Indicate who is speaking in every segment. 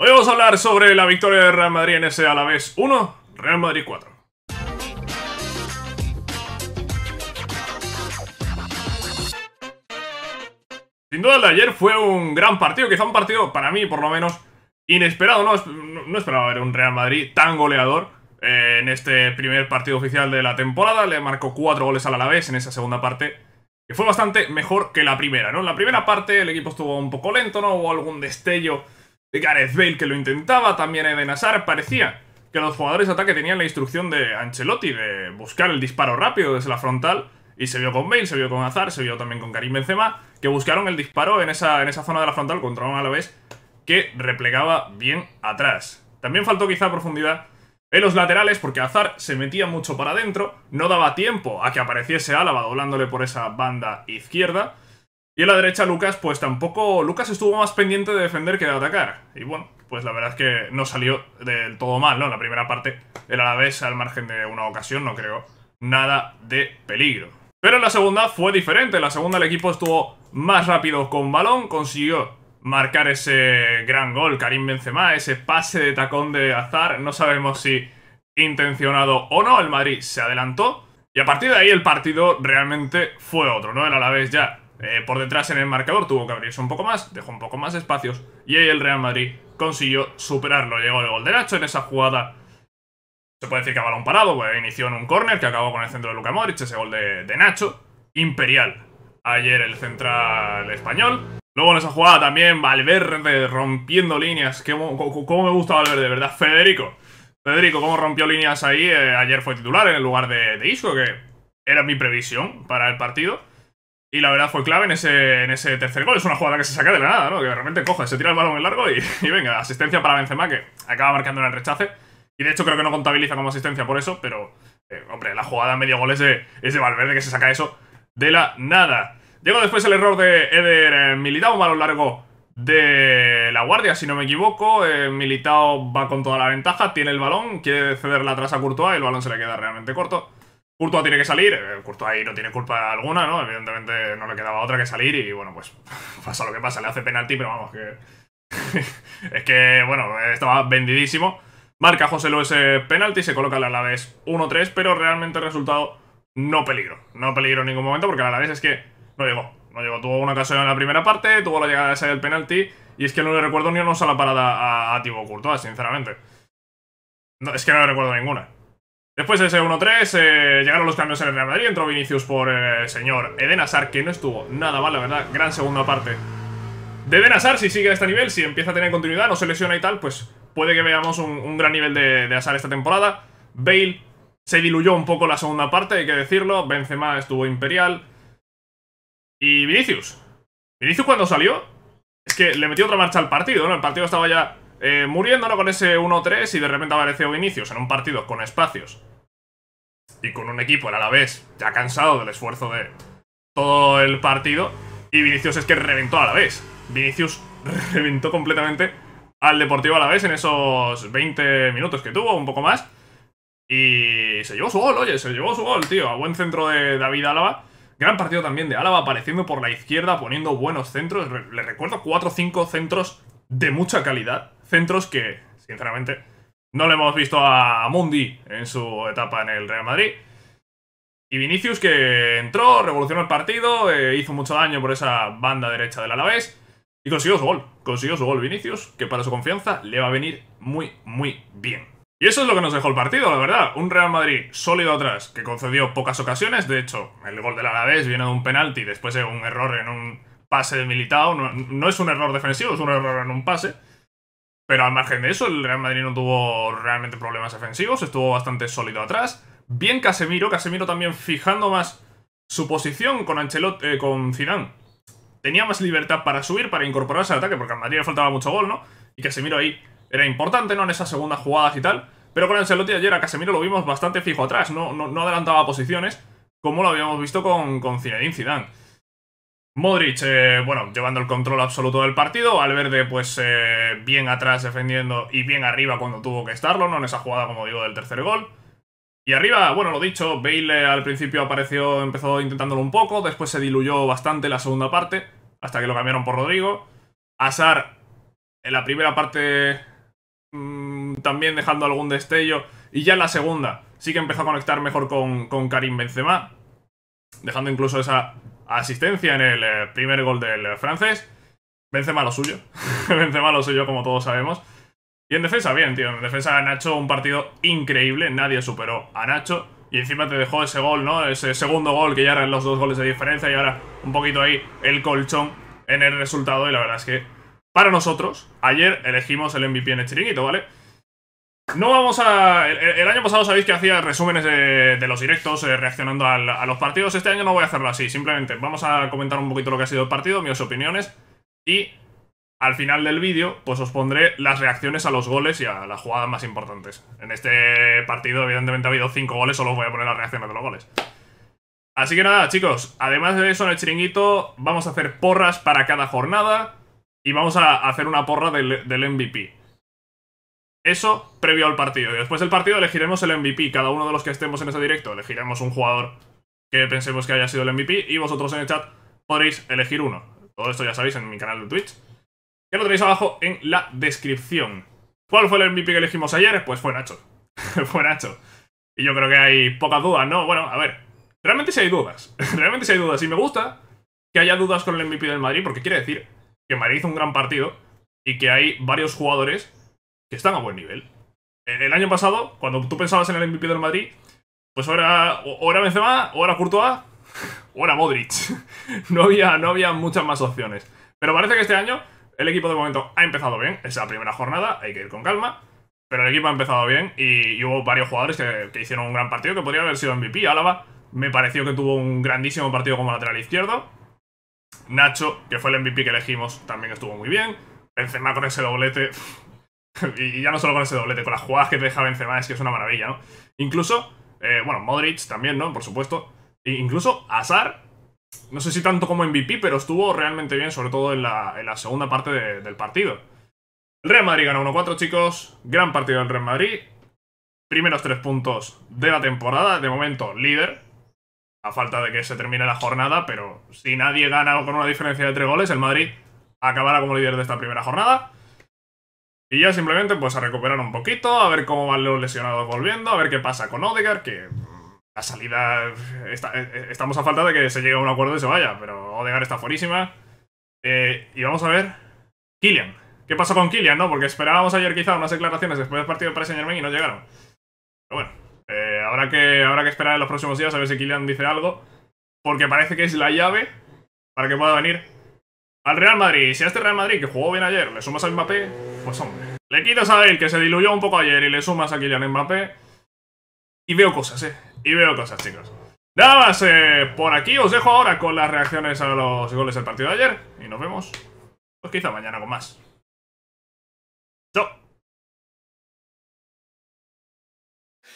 Speaker 1: Hoy vamos a hablar sobre la victoria de Real Madrid en ese a la 1, Real Madrid 4. Sin duda el de ayer fue un gran partido, quizá un partido para mí por lo menos inesperado, no, no esperaba ver un Real Madrid tan goleador eh, en este primer partido oficial de la temporada, le marcó 4 goles al Alavés en esa segunda parte que fue bastante mejor que la primera, ¿no? En la primera parte el equipo estuvo un poco lento, ¿no? Hubo algún destello Gareth Bale que lo intentaba, también Eden Hazard, parecía que los jugadores de ataque tenían la instrucción de Ancelotti de buscar el disparo rápido desde la frontal y se vio con Bale, se vio con Azar, se vio también con Karim Benzema que buscaron el disparo en esa, en esa zona de la frontal contra un Alavés que replegaba bien atrás. También faltó quizá profundidad en los laterales porque Azar se metía mucho para adentro, no daba tiempo a que apareciese Álava doblándole por esa banda izquierda y en la derecha Lucas, pues tampoco... Lucas estuvo más pendiente de defender que de atacar. Y bueno, pues la verdad es que no salió del todo mal, ¿no? En la primera parte, el Alavés, al margen de una ocasión, no creo nada de peligro. Pero en la segunda fue diferente. En la segunda el equipo estuvo más rápido con balón, consiguió marcar ese gran gol Karim Benzema, ese pase de tacón de azar. No sabemos si intencionado o no, el Madrid se adelantó. Y a partir de ahí el partido realmente fue otro, ¿no? El Alavés ya eh, por detrás en el marcador tuvo que abrirse un poco más, dejó un poco más espacios y ahí el Real Madrid consiguió superarlo. Llegó el gol de Nacho en esa jugada. Se puede decir que a balón parado, pues inició en un córner que acabó con el centro de Luca Modric, ese gol de, Nacho. Imperial. Ayer el central español. Luego en esa jugada también Valverde rompiendo líneas. ¿Cómo, cómo me gusta Valverde, verdad? Federico. Federico, cómo rompió líneas ahí. Eh, ayer fue titular en el lugar de Isco, que era mi previsión para el partido. Y la verdad fue clave en ese, en ese tercer gol. Es una jugada que se saca de la nada, ¿no? Que realmente repente coge, se tira el balón en largo y, venga, asistencia para Benzema que acaba marcando en el rechace. Y de hecho creo que no contabiliza como asistencia por eso, pero, eh, hombre, la jugada medio gol es de, Valverde que se saca eso de la nada. Llegó después el error de Eder eh, Militao, un balón largo de la guardia, si no me equivoco. Eh, Militao va con toda la ventaja, tiene el balón, quiere la atrás a Courtois y el balón se le queda realmente corto. Courtois tiene que salir, Courtois eh, ahí no tiene culpa alguna, ¿no? Evidentemente no le quedaba otra que salir y bueno, pues pasa lo que pasa, le hace penalti, pero vamos, que... es que, bueno, estaba vendidísimo. Marca José Luis eh, penalti, se coloca el Alavés 1-3, pero realmente el resultado no peligro. No peligro en ningún momento porque la vez es que no llegó. No llegó, tuvo una ocasión en la primera parte, tuvo la llegada esa del penalti y es que no le recuerdo ni una sola parada a, a Thibaut sinceramente. es que no le recuerdo ninguna. Después de ese 1-3 eh, llegaron los cambios en el Real Madrid, entró Vinicius por el eh, señor Eden Hazard, que no estuvo nada mal, la verdad, gran segunda parte. De Eden Hazard, si sigue a este nivel, si empieza a tener continuidad, no se lesiona y tal, pues puede que veamos un, gran nivel de, de Hazard esta temporada. Bale se diluyó un poco la segunda parte, hay que decirlo, Benzema estuvo imperial. Y Vinicius. Vinicius cuando salió, es que le metió otra marcha al partido, ¿no? El partido estaba ya... Eh, muriéndolo con ese 1-3 y de repente apareció Vinicius en un partido con espacios y con un equipo, el Alavés, ya cansado del esfuerzo de todo el partido. Y Vinicius es que reventó a la vez Vinicius reventó completamente al Deportivo Alavés en esos 20 minutos que tuvo, un poco más. Y se llevó su gol, oye, se llevó su gol, tío. A buen centro de David Álava. Gran partido también de Álava, apareciendo por la izquierda, poniendo buenos centros. Le recuerdo 4 o 5 centros de mucha calidad. Centros que, sinceramente, no le hemos visto a Mundi en su etapa en el Real Madrid. Y Vinicius que entró, revolucionó el partido, eh, hizo mucho daño por esa banda derecha del Alavés y consiguió su gol. Consiguió su gol Vinicius, que para su confianza le va a venir muy, muy bien. Y eso es lo que nos dejó el partido, la verdad. Un Real Madrid sólido atrás, que concedió pocas ocasiones. De hecho, el gol del Alavés viene de un penalti, y después de un error en un pase de Militao. no es un error defensivo, es un error en un pase. Pero al margen de eso, el Real Madrid no tuvo realmente problemas defensivos, estuvo bastante sólido atrás. Bien Casemiro, Casemiro también fijando más su posición con Ancelot, eh, con Zidane. Tenía más libertad para subir, para incorporarse al ataque, porque al Madrid le faltaba mucho gol, ¿no? Y Casemiro ahí era importante, ¿no? En esas segundas jugadas y tal. Pero con Ancelotti ayer a Casemiro lo vimos bastante fijo atrás, no, no, adelantaba posiciones, como lo habíamos visto con, con Zinedine Zidane. Modric, eh, bueno, llevando el control absoluto del partido. Valverde, pues eh, bien atrás defendiendo y bien arriba cuando tuvo que estarlo, no en esa jugada, como digo, del tercer gol. Y arriba, bueno, lo dicho, Bale eh, al principio apareció, empezó intentándolo un poco, después se diluyó bastante la segunda parte, hasta que lo cambiaron por Rodrigo. Azar, en la primera parte mm, también dejando algún destello, y ya en la segunda sí que empezó a conectar mejor con Karim Benzema, dejando incluso esa asistencia en el eh, primer gol del eh, francés. Benzema lo suyo. Benzema lo suyo, como todos sabemos. Y en defensa, bien, tío. En defensa, Nacho, un partido increíble. Nadie superó a Nacho. Y encima te dejó ese gol, ¿no? Ese segundo gol que ya eran los dos goles de diferencia. Y ahora un poquito ahí el colchón en el resultado. Y la verdad es que para nosotros, ayer elegimos el MVP en el chiringuito, ¿vale? No vamos a... El, año pasado sabéis que hacía resúmenes de, los directos eh, reaccionando a los partidos. Este año no voy a hacerlo así, simplemente vamos a comentar un poquito lo que ha sido el partido, mis opiniones y al final del vídeo pues os pondré las reacciones a los goles y a las jugadas más importantes. En este partido evidentemente ha habido 5 goles, solo os voy a poner las reacciones de los goles. Así que nada chicos, además de eso en el chiringuito vamos a hacer porras para cada jornada y vamos a hacer una porra del MVP. Eso previo al partido. Y después del partido elegiremos el MVP. Cada uno de los que estemos en ese directo elegiremos un jugador que pensemos que haya sido el MVP. Y vosotros en el chat podréis elegir uno. Todo esto ya sabéis en mi canal de Twitch. Que lo tenéis abajo en la descripción. ¿Cuál fue el MVP que elegimos ayer? Pues fue Nacho. fue Nacho. Y yo creo que hay pocas dudas, ¿no? Bueno, a ver. Realmente si hay dudas. realmente si hay dudas. Y me gusta que haya dudas con el MVP del Madrid, porque quiere decir que Madrid hizo un gran partido y que hay varios jugadores que están a buen nivel. Eh, el año pasado, cuando tú pensabas en el MVP del Madrid, pues ahora o era Benzema, o era Courtois, o era Modric. No había, no había muchas más opciones. Pero parece que este año el equipo de momento ha empezado bien. Es la primera jornada, hay que ir con calma. Pero el equipo ha empezado bien y, hubo varios jugadores que, que, hicieron un gran partido que podría haber sido MVP. Álava me pareció que tuvo un grandísimo partido como lateral izquierdo. Nacho, que fue el MVP que elegimos, también estuvo muy bien. Benzema con ese doblete, y ya no solo con ese doblete, con las jugadas que te deja Benzema, es que es una maravilla, ¿no? Incluso, eh, bueno, Modric también, ¿no? Por supuesto. E incluso Azar, no sé si tanto como MVP, pero estuvo realmente bien, sobre todo en la, segunda parte del partido. El Real Madrid gana 1-4, chicos. Gran partido del Real Madrid. Primeros tres puntos de la temporada. De momento, líder. A falta de que se termine la jornada, pero si nadie gana con una diferencia de tres goles, el Madrid acabará como líder de esta primera jornada. Y ya simplemente pues a recuperar un poquito, a ver cómo van los lesionados volviendo, a ver qué pasa con Odegar, que la salida... Eh, eh, estamos a falta de que se llegue a un acuerdo y se vaya, pero Odegar está fuerísima. Eh, y vamos a ver... Killian. ¿Qué pasó con Killian, no? Porque esperábamos ayer quizá unas declaraciones después del partido para Saint Germain y no llegaron. Pero bueno, habrá, que, habrá que esperar en los próximos días a ver si Killian dice algo, porque parece que es la llave para que pueda venir al Real Madrid. si a este Real Madrid, que jugó bien ayer, le sumas al Mbappé, pues hombre. Le quitas a él que se diluyó un poco ayer y le sumas a Kylian Mbappé. Y veo cosas, eh. Y veo cosas, chicos. Nada más, eh, por aquí os dejo ahora con las reacciones a los goles del partido de ayer. Y nos vemos, pues quizá mañana con más. Chao.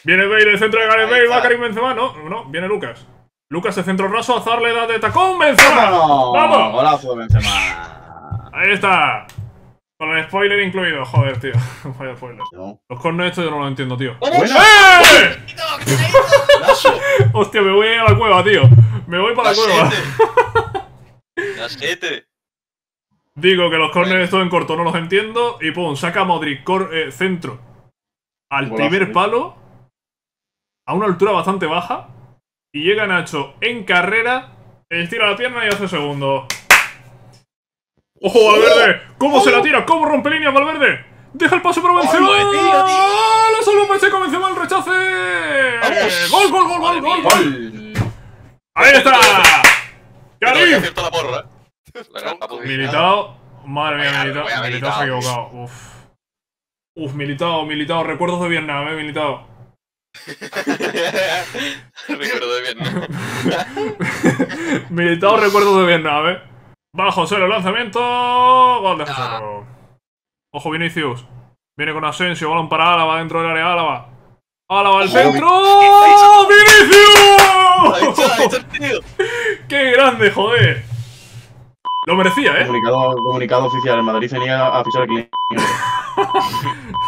Speaker 1: Viene Bale, el centro de Gareth Bale, va Karim Benzema, no, no, viene Lucas. Lucas de centro raso, Azar le da de tacón, Benzema. ¡Vamos! ¡Vamos! Golazo, Benzema. Ahí está. Con el spoiler incluido, joder, tío. Vaya spoiler. Los cornos estos yo no lo entiendo, tío. ¡Eh! Hostia, me voy a la cueva, tío. Me voy para la, cueva. Digo que los corners estos en corto no los entiendo. Y pum, saca Modric eh, centro. Al primer ¿eh? palo. A una altura bastante baja. Y llega Nacho en carrera. Estira la pierna y hace segundo. ¡Ojo, Valverde! ¿Cómo se la tira? ¿Cómo rompe líneas, Valverde? ¡Deja el paso para Benzema! ¡No! ¡La Pensé que ¡Benzema el rechace! ¡Gol, gol, gol, gol, gol, gol! ¡Ahí está! Qué ¿eh? Militao. Madre mía, Militao. Militao se ha equivocado. Uf. Uf, Militao, Militao. Recuerdos de Vietnam, eh, Militao. Recuerdo de Vietnam. Militao, recuerdos de Vietnam, eh. Bajo el lanzamiento. Gol de ah. Ojo Vinicius. Viene con Asensio, balón para Álava, dentro del área Álava. Álava al centro. ¡Oh, ¡Vinicius! ¡Qué grande, joder! Lo merecía, ¿eh? Comunicado, oficial, en Madrid tenía a fichar el